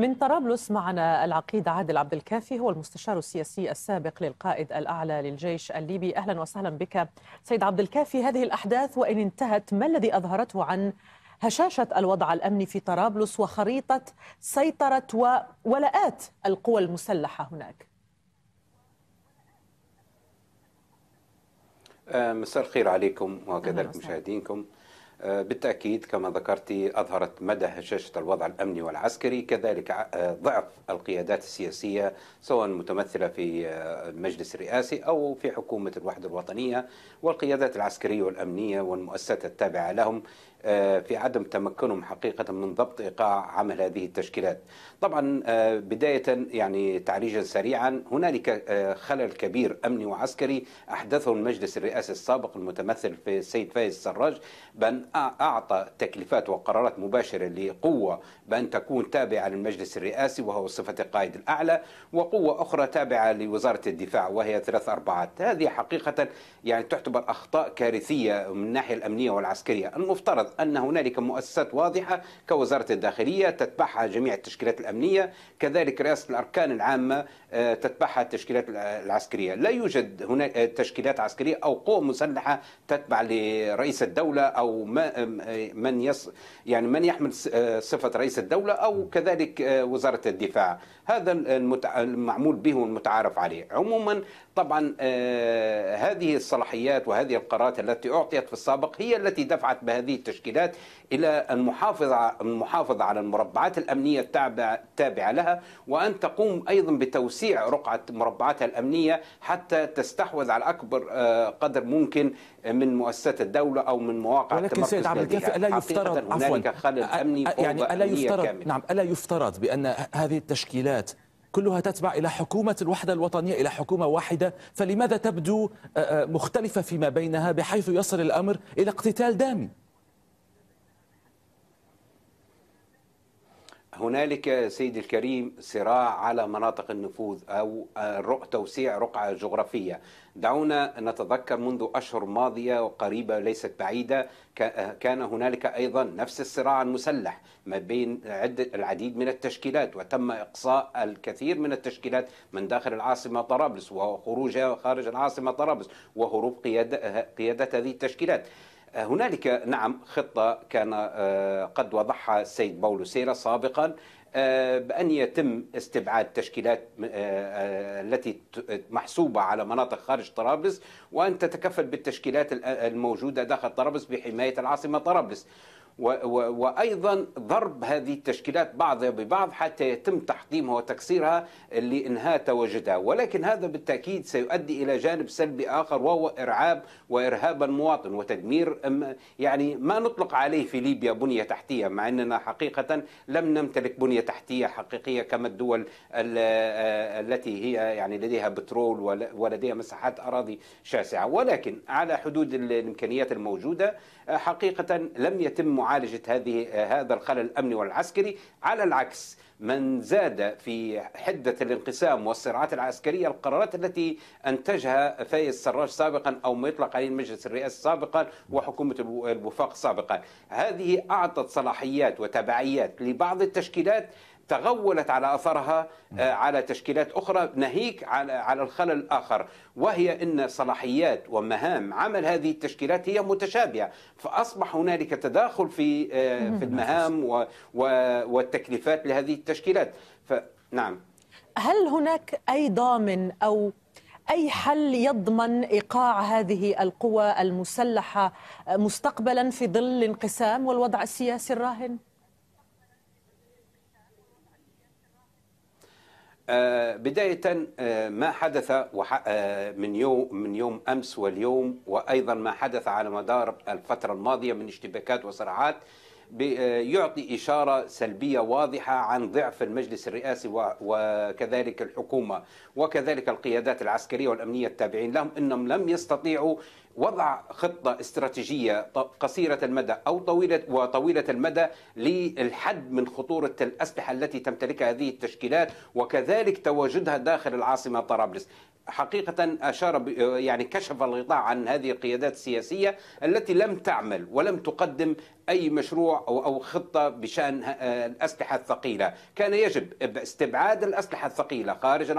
من طرابلس معنا العقيد عادل عبد الكافي هو المستشار السياسي السابق للقائد الأعلى للجيش الليبي أهلا وسهلا بك سيد عبد الكافي هذه الأحداث وإن انتهت ما الذي أظهرته عن هشاشة الوضع الأمني في طرابلس وخريطة سيطرة وولاءات القوى المسلحة هناك آه، مساء الخير عليكم وكذلك مشاهدينكم آه، بالتأكيد كما ذكرت أظهرت مدى هشاشة الوضع الأمني والعسكري كذلك آه، ضعف القيادات السياسية سواء متمثلة في آه، المجلس الرئاسي أو في حكومة الوحدة الوطنية والقيادات العسكرية والأمنية والمؤسسات التابعة لهم في عدم تمكنهم حقيقة من ضبط إيقاع عمل هذه التشكيلات طبعا بداية يعني تعريجا سريعا هنالك خلل كبير أمني وعسكري أحدثه المجلس الرئاسي السابق المتمثل في السيد فايز السراج بأن أعطى تكليفات وقرارات مباشرة لقوة بأن تكون تابعة للمجلس الرئاسي وهو صفة القائد الأعلى وقوة أخرى تابعة لوزارة الدفاع وهي ثلاث أربعات هذه حقيقة يعني تعتبر أخطاء كارثية من الناحية الأمنية والعسكرية المفترض أن هنالك مؤسسات واضحة كوزارة الداخلية تتبعها جميع التشكيلات الأمنية كذلك رئاسة الأركان العامة آه، تتبعها التشكيلات العسكرية لا يوجد هناك آه، تشكيلات عسكرية أو قوة مسلحة تتبع لرئيس الدولة أو من يص يعني من يحمل آه، صفه رئيس الدوله او كذلك آه، وزاره الدفاع هذا المعمول به والمتعارف عليه عموما طبعا آه، هذه الصلاحيات وهذه القرارات التي اعطيت في السابق هي التي دفعت بهذه التشكيلات الى المحافظه المحافظه على المربعات الامنيه التابعه لها وان تقوم ايضا بتوسيع رقعه مربعاتها الامنيه حتى تستحوذ على اكبر قدر ممكن من مؤسسات الدوله او من مواقع ولكن السيد عبد الكافي الا يفترض عفوا يعني الا يفترض كامل. نعم الا يفترض بان هذه التشكيلات كلها تتبع الى حكومه الوحده الوطنيه الى حكومه واحده فلماذا تبدو مختلفه فيما بينها بحيث يصل الامر الى اقتتال دامي هنالك سيدي الكريم صراع على مناطق النفوذ او توسيع رقعه جغرافيه دعونا نتذكر منذ اشهر ماضيه وقريبه ليست بعيده كان هنالك ايضا نفس الصراع المسلح ما بين العديد من التشكيلات وتم اقصاء الكثير من التشكيلات من داخل العاصمه طرابلس وخروجها خارج العاصمه طرابلس وهروب قياده هذه التشكيلات هنالك نعم خطة كان آه، قد وضعها السيد باولو سيرا سابقا آه، بأن يتم استبعاد تشكيلات آه، التي محسوبة على مناطق خارج طرابلس وأن تتكفل بالتشكيلات الموجودة داخل طرابلس بحماية العاصمة طرابلس وايضا ضرب هذه التشكيلات بعضها ببعض حتى يتم تحطيمها وتكسيرها لانهاء تواجدها، ولكن هذا بالتاكيد سيؤدي الى جانب سلبي اخر وهو ارعاب وارهاب المواطن وتدمير يعني ما نطلق عليه في ليبيا بنيه تحتيه مع اننا حقيقه لم نمتلك بنيه تحتيه حقيقيه كما الدول آه، التي هي يعني لديها بترول ولديها مساحات اراضي شاسعه، ولكن على حدود الامكانيات الموجوده آه، حقيقه لم يتم معالجة هذه هذا الخلل الأمني والعسكري على العكس من زاد في حدة الانقسام والصراعات العسكرية القرارات التي أنتجها فايز سراج سابقا أو ما يطلق عليه المجلس الرئاسي سابقا وحكومة الوفاق سابقا هذه أعطت صلاحيات وتبعيات لبعض التشكيلات تغولت على اثرها آه، نعم. على تشكيلات اخرى ناهيك على على الخلل الاخر وهي ان صلاحيات ومهام عمل هذه التشكيلات هي متشابهه فاصبح هنالك تداخل في آه، في نعم. المهام والتكليفات لهذه التشكيلات فنعم هل هناك اي ضامن او اي حل يضمن ايقاع هذه القوى المسلحه مستقبلا في ظل الانقسام والوضع السياسي الراهن؟ آه، بداية آه، ما حدث آه، من يوم من يوم أمس واليوم وأيضا ما حدث على مدار الفترة الماضية من اشتباكات وصراعات آه، يعطي إشارة سلبية واضحة عن ضعف المجلس الرئاسي وكذلك الحكومة وكذلك القيادات العسكرية والأمنية التابعين لهم أنهم لم يستطيعوا وضع خطة استراتيجية قصيرة المدى أو طويلة وطويلة المدى للحد من خطورة الأسلحة التي تمتلكها هذه التشكيلات وكذلك تواجدها داخل العاصمة طرابلس حقيقة أشار يعني كشف الغطاء عن هذه القيادات السياسية التي لم تعمل ولم تقدم أي مشروع أو خطة بشأن آه، الأسلحة الثقيلة كان يجب استبعاد الأسلحة الثقيلة خارج